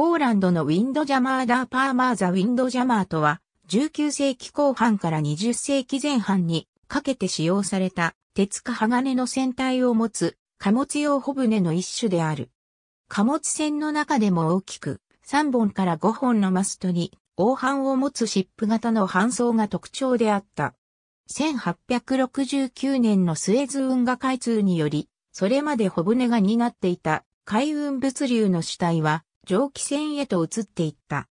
ポーランドのウィンドジャマーダーパーマーザ・ウィンドジャマーとは、19世紀後半から20世紀前半にかけて使用された鉄か鋼の船体を持つ貨物用帆船の一種である。貨物船の中でも大きく3本から5本のマストに黄帆を持つシップ型の搬送が特徴であった。1869年のスエズ運河開通により、それまで帆船が担っていた海運物流の主体は蒸気船へと移っていった。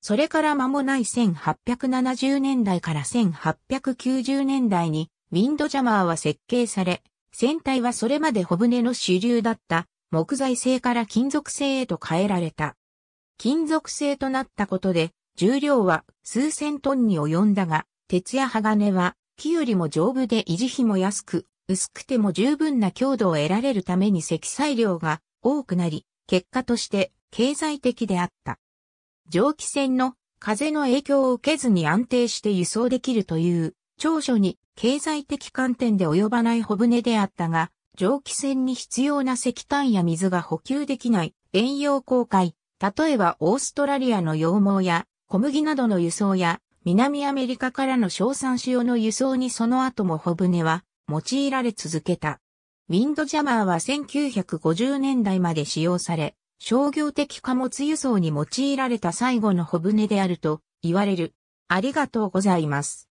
それから間もない1870年代から1890年代にウィンドジャマーは設計され、船体はそれまで小舟の主流だった木材製から金属製へと変えられた。金属製となったことで、重量は数千トンに及んだが、鉄や鋼は木よりも丈夫で維持費も安く、薄くても十分な強度を得られるために積載量が多くなり、結果として経済的であった。蒸気船の風の影響を受けずに安定して輸送できるという長所に経済的観点で及ばない小船であったが、蒸気船に必要な石炭や水が補給できない遠洋航海、例えばオーストラリアの羊毛や小麦などの輸送や南アメリカからの硝酸塩の輸送にその後も小船は用いられ続けた。ウィンドジャマーは1950年代まで使用され、商業的貨物輸送に用いられた最後の帆船であると言われる。ありがとうございます。